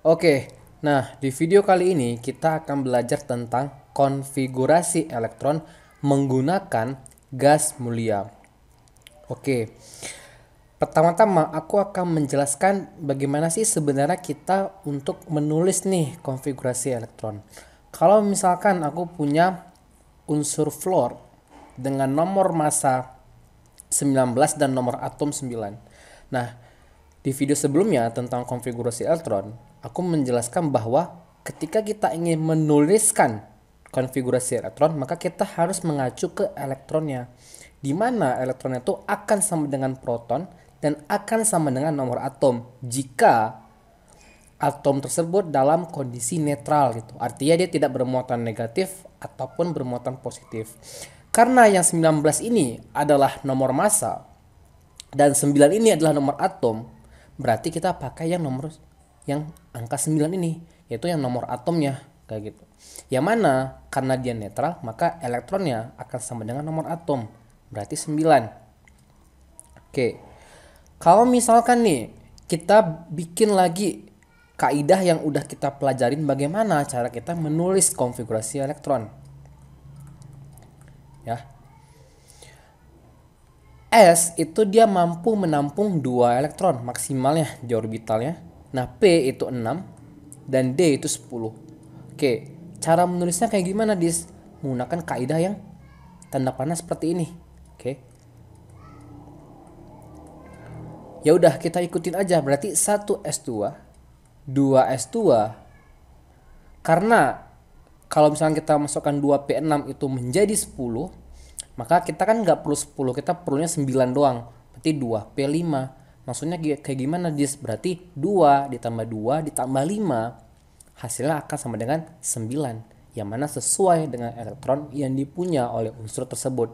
Oke, nah di video kali ini kita akan belajar tentang konfigurasi elektron menggunakan gas mulia. Oke, pertama-tama aku akan menjelaskan bagaimana sih sebenarnya kita untuk menulis nih konfigurasi elektron. Kalau misalkan aku punya unsur fluor dengan nomor massa 19 dan nomor atom 9. Nah, di video sebelumnya tentang konfigurasi elektron, aku menjelaskan bahwa ketika kita ingin menuliskan konfigurasi elektron, maka kita harus mengacu ke elektronnya. Di mana elektronnya itu akan sama dengan proton dan akan sama dengan nomor atom jika atom tersebut dalam kondisi netral gitu. Artinya dia tidak bermuatan negatif ataupun bermuatan positif. Karena yang 19 ini adalah nomor massa dan 9 ini adalah nomor atom, berarti kita pakai yang nomor yang angka 9 ini, yaitu yang nomor atomnya kayak gitu. Yang mana karena dia netral, maka elektronnya akan sama dengan nomor atom, berarti 9. Oke. Kalau misalkan nih kita bikin lagi kaidah yang udah kita pelajarin bagaimana cara kita menulis konfigurasi elektron. Ya. S itu dia mampu menampung dua elektron maksimalnya di orbitalnya Nah, P itu 6 dan D itu 10. Oke, cara menulisnya kayak gimana, Dis? Menggunakan kaidah yang tanda panah seperti ini. Oke. Ya udah kita ikutin aja. Berarti 1 S2, 2 S2. Karena kalau misalnya kita masukkan 2 P6 itu menjadi 10, maka kita kan nggak perlu 10, kita perlunya 9 doang. Berarti 2 P5 maksudnya kayak gimana dis berarti 2 ditambah 2 ditambah 5 hasilnya akan sama dengan 9 yang mana sesuai dengan elektron yang dipunya oleh unsur tersebut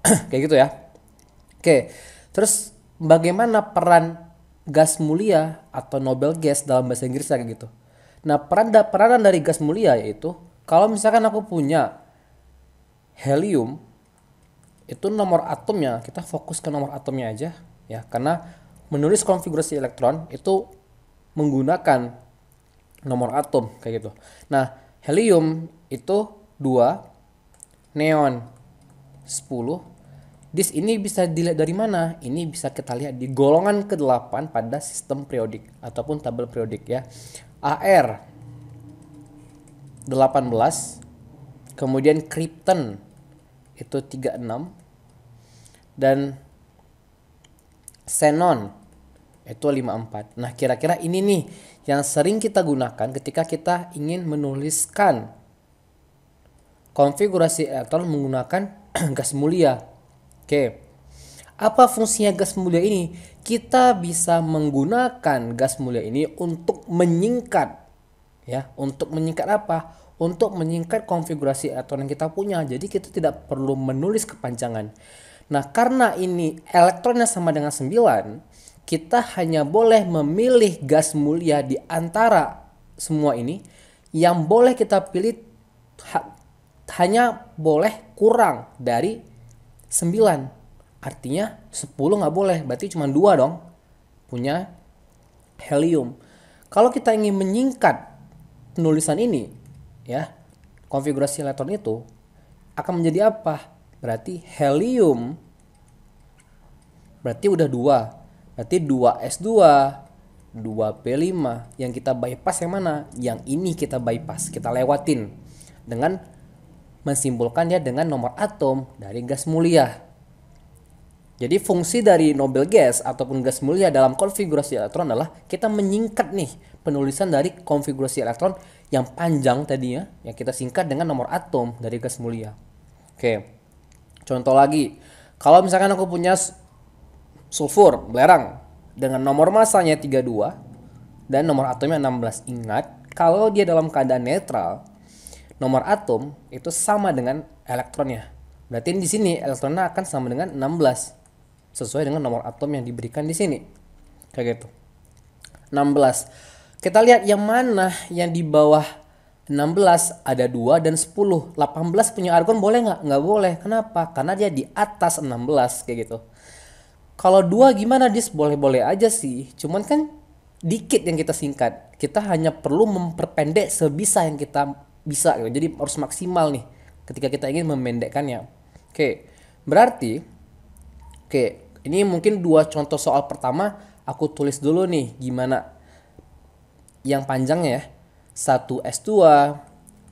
kayak gitu ya oke terus bagaimana peran gas mulia atau Nobel gas dalam bahasa Inggris kayak gitu nah peran da peranan dari gas mulia yaitu kalau misalkan aku punya helium itu nomor atomnya kita fokus ke nomor atomnya aja ya karena menulis konfigurasi elektron itu menggunakan nomor atom kayak gitu. Nah, helium itu 2, neon 10. Dis ini bisa dilihat dari mana? Ini bisa kita lihat di golongan ke-8 pada sistem periodik ataupun tabel periodik ya. AR 18 kemudian krypton itu 36 dan xenon itu 54. Nah, kira-kira ini nih yang sering kita gunakan ketika kita ingin menuliskan konfigurasi elektron menggunakan gas mulia. Oke. Apa fungsinya gas mulia ini? Kita bisa menggunakan gas mulia ini untuk menyingkat ya, untuk menyingkat apa? Untuk menyingkat konfigurasi elektron yang kita punya. Jadi kita tidak perlu menulis kepanjangan. Nah, karena ini elektronnya sama dengan 9, kita hanya boleh memilih gas mulia di antara semua ini. Yang boleh kita pilih ha hanya boleh kurang dari 9. Artinya 10 nggak boleh, berarti cuma dua dong punya helium. Kalau kita ingin menyingkat penulisan ini, ya konfigurasi elektron itu akan menjadi apa? berarti helium berarti udah dua berarti 2S2 2P5 yang kita bypass yang mana yang ini kita bypass kita lewatin dengan mensimpulkannya dengan nomor atom dari gas mulia jadi fungsi dari Nobel gas ataupun gas mulia dalam konfigurasi elektron adalah kita menyingkat nih penulisan dari konfigurasi elektron yang panjang tadinya yang kita singkat dengan nomor atom dari gas mulia. Oke. Okay. Contoh lagi, kalau misalkan aku punya sulfur, belerang dengan nomor masanya 32 dan nomor atomnya 16. Ingat, kalau dia dalam keadaan netral, nomor atom itu sama dengan elektronnya. Berarti di sini elektronnya akan sama dengan 16 sesuai dengan nomor atom yang diberikan di sini. Kayak gitu. 16. Kita lihat yang mana yang di bawah 16 ada 2 dan 10. 18 punya argon boleh nggak? Nggak boleh. Kenapa? Karena dia di atas 16 kayak gitu. Kalau dua gimana dis? Boleh-boleh aja sih. Cuman kan dikit yang kita singkat. Kita hanya perlu memperpendek sebisa yang kita bisa. Gitu. Jadi harus maksimal nih ketika kita ingin memendekkannya. Oke, berarti oke, ini mungkin dua contoh soal pertama aku tulis dulu nih gimana yang panjangnya ya 1 S2,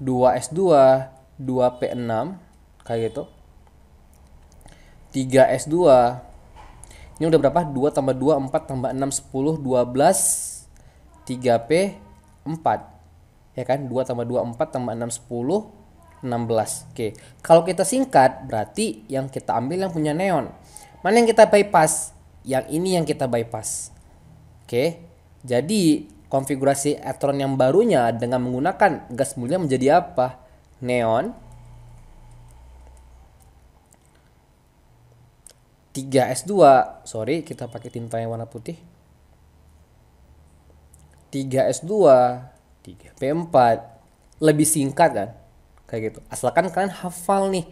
2 S2, 2 P6 kayak gitu. 3 S2. Ini udah berapa? 2 tambah 2 4 tambah 6 10 12 3 P 4. Ya kan? 2 tambah 2 4 tambah 6 10 16. Oke. Kalau kita singkat berarti yang kita ambil yang punya neon. Mana yang kita bypass? Yang ini yang kita bypass. Oke. Jadi konfigurasi Etron yang barunya dengan menggunakan gas mulia menjadi apa? Neon 3S2. Sorry, kita pakai tinta yang warna putih. 3S2, 3P4. Lebih singkat kan? Kayak gitu. Asalkan kalian hafal nih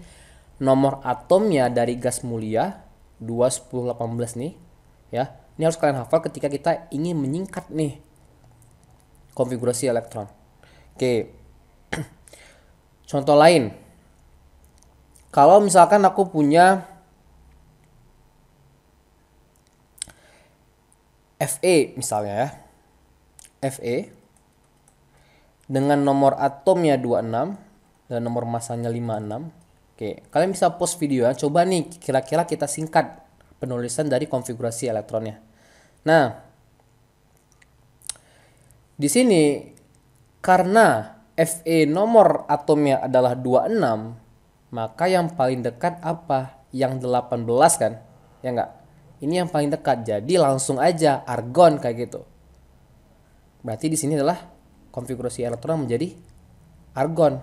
nomor atomnya dari gas mulia 2 10 18 nih, ya. Ini harus kalian hafal ketika kita ingin menyingkat nih konfigurasi elektron. Oke. Contoh lain. Kalau misalkan aku punya Fe misalnya ya. Fe dengan nomor atomnya 26 dan nomor masanya 56. Oke, kalian bisa post video ya. Coba nih kira-kira kita singkat penulisan dari konfigurasi elektronnya. Nah, di sini karena Fe nomor atomnya adalah 26, maka yang paling dekat apa? Yang 18 kan? Ya enggak? Ini yang paling dekat. Jadi langsung aja argon kayak gitu. Berarti di sini adalah konfigurasi elektron menjadi argon.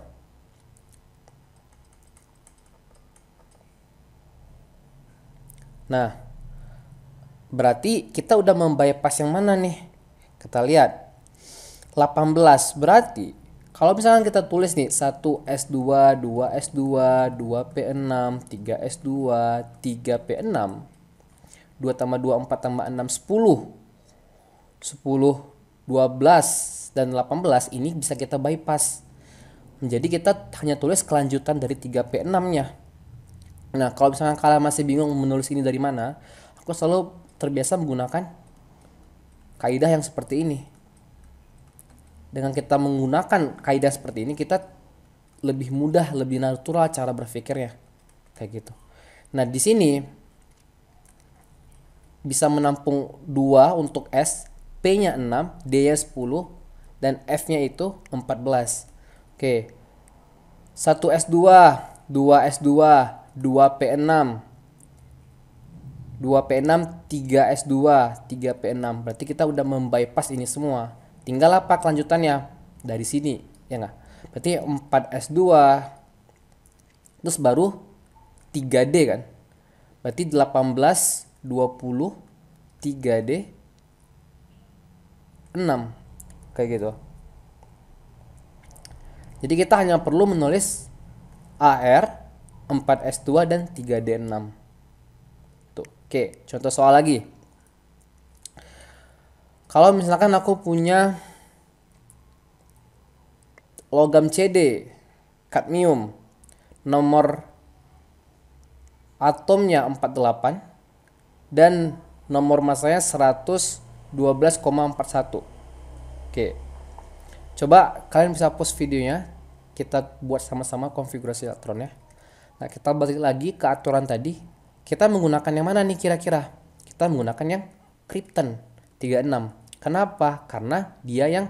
Nah, berarti kita udah membayar pas yang mana nih? Kita lihat 18 berarti kalau misalkan kita tulis nih 1 S2, 2 S2, 2 P6, 3 S2, 3 P6. 2 tambah 2, 4 tambah 6, 10. 10, 12, dan 18 ini bisa kita bypass. Jadi kita hanya tulis kelanjutan dari 3 P6-nya. Nah, kalau misalkan kalian masih bingung menulis ini dari mana, aku selalu terbiasa menggunakan kaidah yang seperti ini dengan kita menggunakan kaidah seperti ini kita lebih mudah lebih natural cara berpikirnya kayak gitu nah di sini bisa menampung dua untuk S P nya 6 D nya 10 dan F nya itu 14 oke 1 S2 2 S2 2 P6 2 P6 3 S2 3 P6 berarti kita udah membypass ini semua tinggal apa kelanjutannya dari sini ya nggak berarti 4 S2 terus baru 3D kan berarti 18 20 3D 6 kayak gitu jadi kita hanya perlu menulis AR 4S2 dan 3D6 tuh oke contoh soal lagi kalau misalkan aku punya logam CD kadmium nomor atomnya 48 dan nomor massanya 112,41 oke coba kalian bisa post videonya kita buat sama-sama konfigurasi elektronnya nah kita balik lagi ke aturan tadi kita menggunakan yang mana nih kira-kira kita menggunakan yang krypton 36 Kenapa? Karena dia yang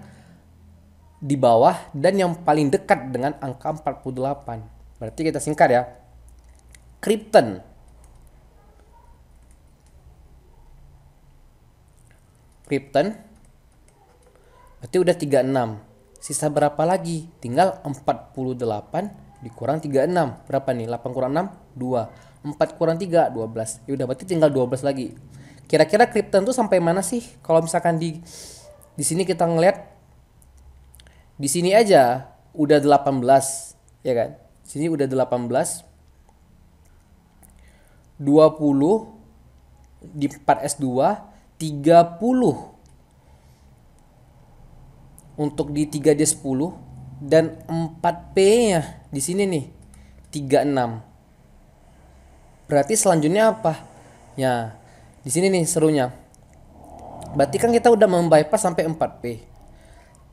di bawah dan yang paling dekat dengan angka 48. Berarti kita singkat ya. Krypton. Krypton. Berarti udah 36. Sisa berapa lagi? Tinggal 48 dikurang 36. Berapa nih? 8 kurang 6? 2. 4 kurang 3? 12. Ya udah berarti tinggal 12 lagi. Kira-kira Krypton tuh sampai mana sih? Kalau misalkan di di sini kita ngeliat di sini aja udah 18 ya kan? Di Sini udah 18 20 di 4S2 30 untuk di 3D10 dan 4P-nya di sini nih 36. Berarti selanjutnya apa? Ya, di sini nih serunya. Berarti kan kita udah membypass sampai 4P.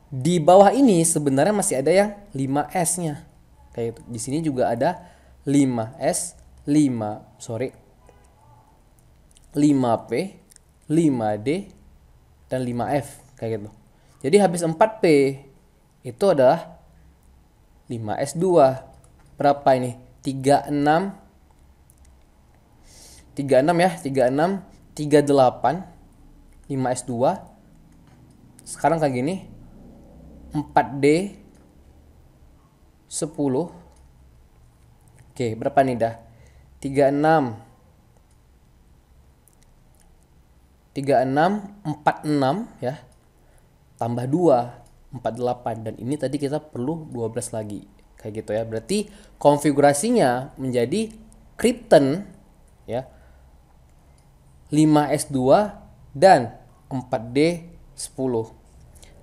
Di bawah ini sebenarnya masih ada yang 5S-nya. Kayak itu Di sini juga ada 5S, 5, sorry. 5P, 5D, dan 5F kayak gitu. Jadi habis 4P itu adalah 5S2. Berapa ini? 36 36 ya, 36 38 5 S2 sekarang kayak gini 4D 10 Oke berapa nih dah 36 36 46 ya tambah 2 48 dan ini tadi kita perlu 12 lagi kayak gitu ya berarti konfigurasinya menjadi krypton ya 5S2 dan 4D10.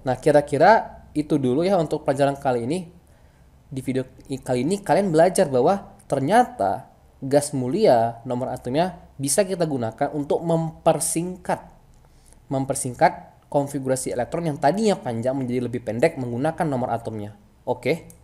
Nah, kira-kira itu dulu ya untuk pelajaran kali ini. Di video kali ini kalian belajar bahwa ternyata gas mulia nomor atomnya bisa kita gunakan untuk mempersingkat mempersingkat konfigurasi elektron yang tadinya panjang menjadi lebih pendek menggunakan nomor atomnya. Oke. Okay?